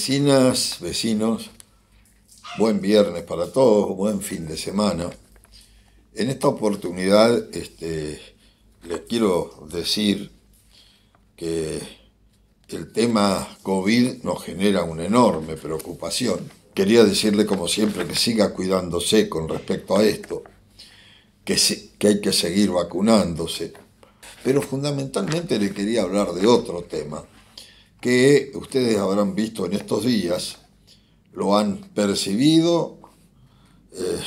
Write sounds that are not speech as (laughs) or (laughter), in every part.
Vecinas, vecinos, buen viernes para todos, buen fin de semana. En esta oportunidad este, les quiero decir que el tema COVID nos genera una enorme preocupación. Quería decirle como siempre que siga cuidándose con respecto a esto, que hay que seguir vacunándose, pero fundamentalmente le quería hablar de otro tema que ustedes habrán visto en estos días, lo han percibido, eh,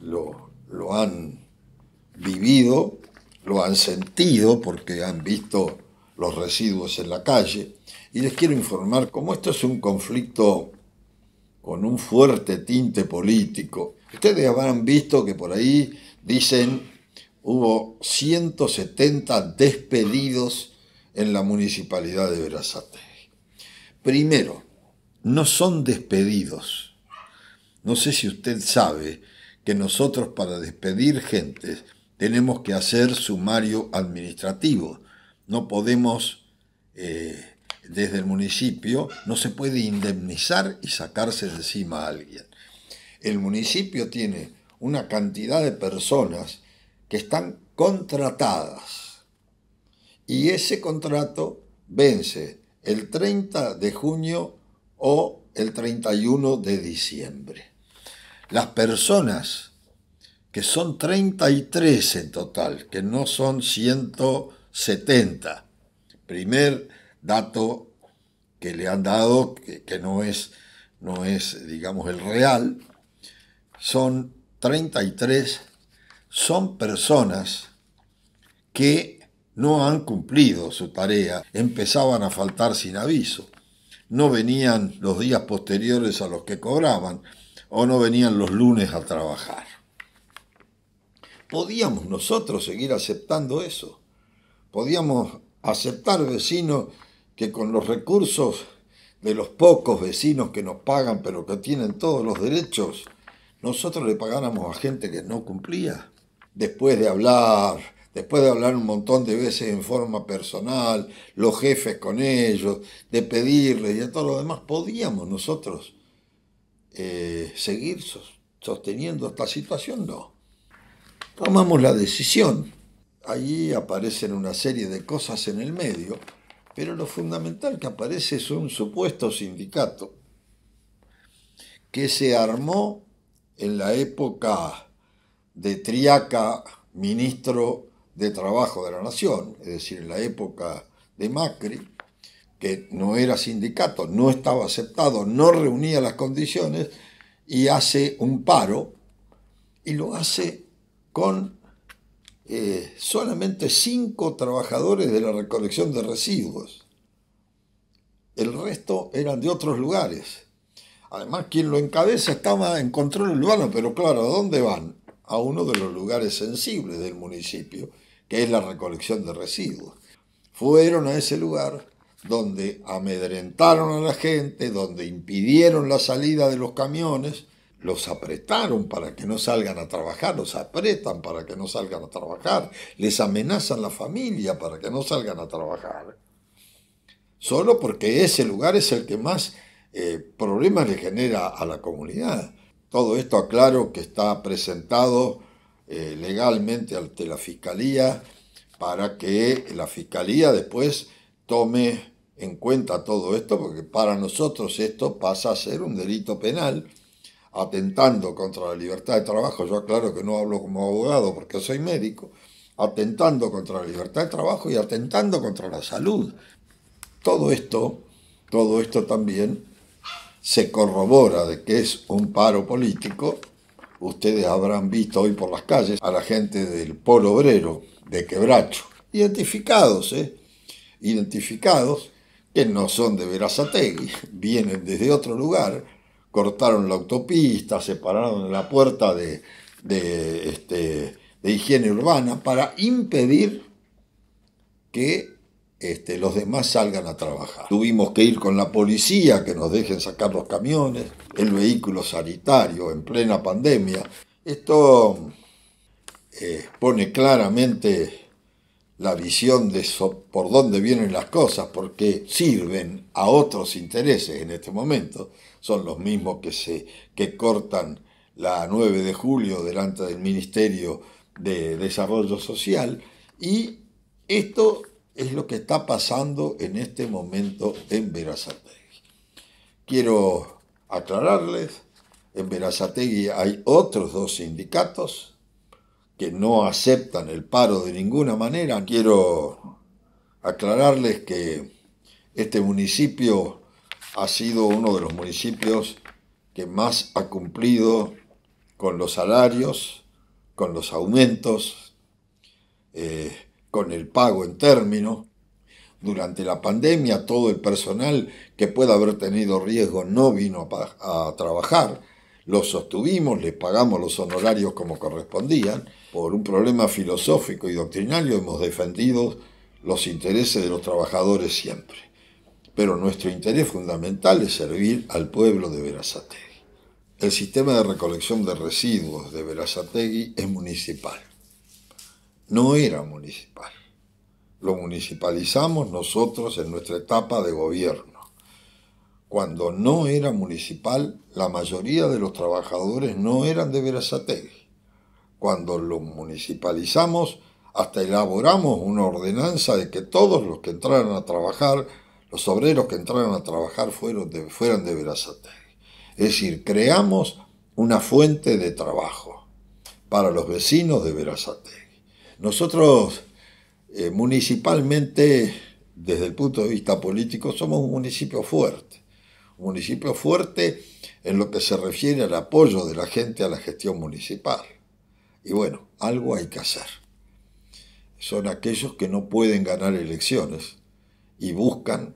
lo, lo han vivido, lo han sentido porque han visto los residuos en la calle. Y les quiero informar, como esto es un conflicto con un fuerte tinte político, ustedes habrán visto que por ahí dicen hubo 170 despedidos en la municipalidad de Verazate. Primero, no son despedidos. No sé si usted sabe que nosotros para despedir gente tenemos que hacer sumario administrativo. No podemos, eh, desde el municipio, no se puede indemnizar y sacarse de encima a alguien. El municipio tiene una cantidad de personas que están contratadas y ese contrato vence el 30 de junio o el 31 de diciembre. Las personas, que son 33 en total, que no son 170, primer dato que le han dado, que, no, es, no es, digamos, el real, son 33, son personas que no han cumplido su tarea, empezaban a faltar sin aviso. No venían los días posteriores a los que cobraban o no venían los lunes a trabajar. ¿Podíamos nosotros seguir aceptando eso? ¿Podíamos aceptar vecino, que con los recursos de los pocos vecinos que nos pagan pero que tienen todos los derechos, nosotros le pagáramos a gente que no cumplía? Después de hablar después de hablar un montón de veces en forma personal, los jefes con ellos, de pedirles y a todo lo demás, podíamos nosotros eh, seguir sosteniendo esta situación, no. Tomamos la decisión. Allí aparecen una serie de cosas en el medio, pero lo fundamental que aparece es un supuesto sindicato que se armó en la época de Triaca, ministro de trabajo de la nación, es decir, en la época de Macri, que no era sindicato, no estaba aceptado, no reunía las condiciones y hace un paro y lo hace con eh, solamente cinco trabajadores de la recolección de residuos. El resto eran de otros lugares. Además, quien lo encabeza estaba en control urbano, pero claro, ¿a dónde van? a uno de los lugares sensibles del municipio, que es la recolección de residuos. Fueron a ese lugar donde amedrentaron a la gente, donde impidieron la salida de los camiones, los apretaron para que no salgan a trabajar, los apretan para que no salgan a trabajar, les amenazan la familia para que no salgan a trabajar. Solo porque ese lugar es el que más eh, problemas le genera a la comunidad. Todo esto aclaro que está presentado eh, legalmente ante la Fiscalía para que la Fiscalía después tome en cuenta todo esto, porque para nosotros esto pasa a ser un delito penal, atentando contra la libertad de trabajo. Yo aclaro que no hablo como abogado porque soy médico, atentando contra la libertad de trabajo y atentando contra la salud. Todo esto, todo esto también se corrobora de que es un paro político, ustedes habrán visto hoy por las calles a la gente del Polo Obrero de Quebracho, identificados, ¿eh? identificados, que no son de Verazategui, (laughs) vienen desde otro lugar, cortaron la autopista, separaron la puerta de, de, este, de higiene urbana para impedir que este, los demás salgan a trabajar. Tuvimos que ir con la policía, que nos dejen sacar los camiones, el vehículo sanitario en plena pandemia. Esto expone eh, pone claramente la visión de por dónde vienen las cosas, porque sirven a otros intereses en este momento. Son los mismos que, se, que cortan la 9 de julio delante del Ministerio de Desarrollo Social y esto es lo que está pasando en este momento en Verazategui. Quiero aclararles, en Verazategui hay otros dos sindicatos que no aceptan el paro de ninguna manera. Quiero aclararles que este municipio ha sido uno de los municipios que más ha cumplido con los salarios, con los aumentos. Eh, con el pago en términos. Durante la pandemia todo el personal que pueda haber tenido riesgo no vino a, trabajar. Lo sostuvimos, les pagamos los honorarios como correspondían. Por un problema filosófico y doctrinario hemos defendido los intereses de los trabajadores siempre. Pero nuestro interés fundamental es servir al pueblo de Verazategui. El sistema de recolección de residuos de Verazategui es municipal no era municipal. Lo municipalizamos nosotros en nuestra etapa de gobierno. Cuando no era municipal, la mayoría de los trabajadores no eran de Verazategui. Cuando lo municipalizamos, hasta elaboramos una ordenanza de que todos los que entraran a trabajar, los obreros que entraran a trabajar de, fueran de Verazategui. Es decir, creamos una fuente de trabajo para los vecinos de Verazategui. Nosotros eh, municipalmente, desde el punto de vista político, somos un municipio fuerte. Un municipio fuerte en lo que se refiere al apoyo de la gente a la gestión municipal. Y bueno, algo hay que hacer. Son aquellos que no pueden ganar elecciones y buscan,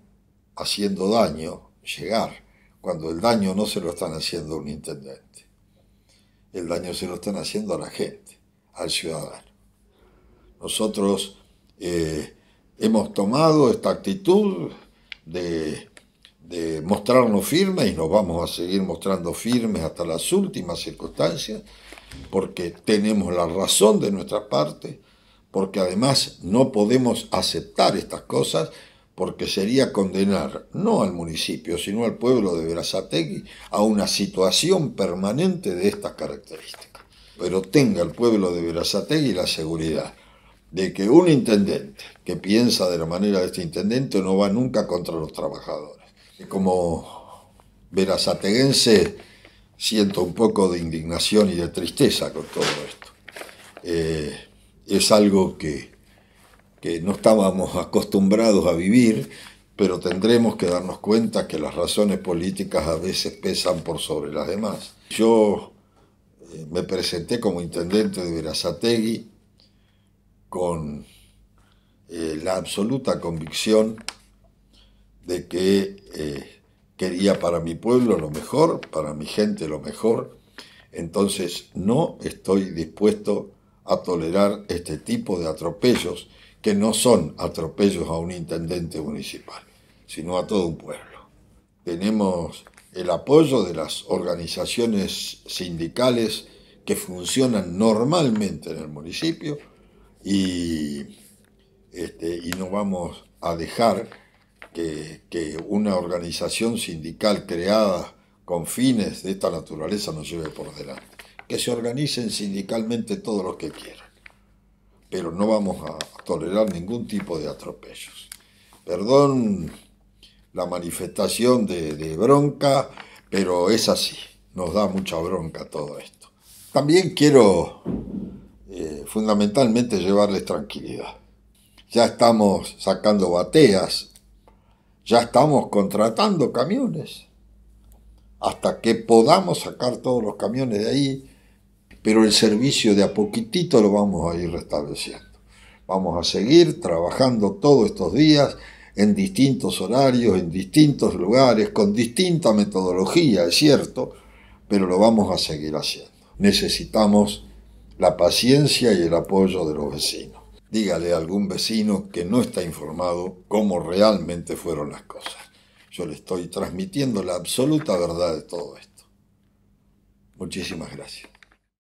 haciendo daño, llegar, cuando el daño no se lo están haciendo a un intendente. El daño se lo están haciendo a la gente, al ciudadano. Nosotros eh, hemos tomado esta actitud de, de mostrarnos firmes y nos vamos a seguir mostrando firmes hasta las últimas circunstancias, porque tenemos la razón de nuestra parte, porque además no podemos aceptar estas cosas, porque sería condenar no al municipio, sino al pueblo de Verazategui a una situación permanente de estas características. Pero tenga el pueblo de Verazategui la seguridad de que un intendente que piensa de la manera de este intendente no va nunca contra los trabajadores. Como verazateguense siento un poco de indignación y de tristeza con todo esto. Eh, es algo que, que no estábamos acostumbrados a vivir, pero tendremos que darnos cuenta que las razones políticas a veces pesan por sobre las demás. Yo eh, me presenté como intendente de Verazategui con eh, la absoluta convicción de que eh, quería para mi pueblo lo mejor, para mi gente lo mejor. Entonces no estoy dispuesto a tolerar este tipo de atropellos que no son atropellos a un intendente municipal, sino a todo un pueblo. Tenemos el apoyo de las organizaciones sindicales que funcionan normalmente en el municipio, y, este, y no vamos a dejar que, una organización sindical creada con fines de esta naturaleza nos lleve por delante. Que se organicen sindicalmente todos los que quieran, pero no vamos a tolerar ningún tipo de atropellos. Perdón la manifestación de, de bronca, pero es así, nos da mucha bronca todo esto. También quiero eh, fundamentalmente llevarles tranquilidad. Ya estamos sacando bateas, ya estamos contratando camiones, hasta que podamos sacar todos los camiones de ahí, pero el servicio de a poquitito lo vamos a ir restableciendo. Vamos a seguir trabajando todos estos días en distintos horarios, en distintos lugares, con distinta metodología, es cierto, pero lo vamos a seguir haciendo. Necesitamos la paciencia y el apoyo de los vecinos. Dígale a algún vecino que no está informado cómo realmente fueron las cosas. Yo le estoy transmitiendo la absoluta verdad de todo esto. Muchísimas gracias.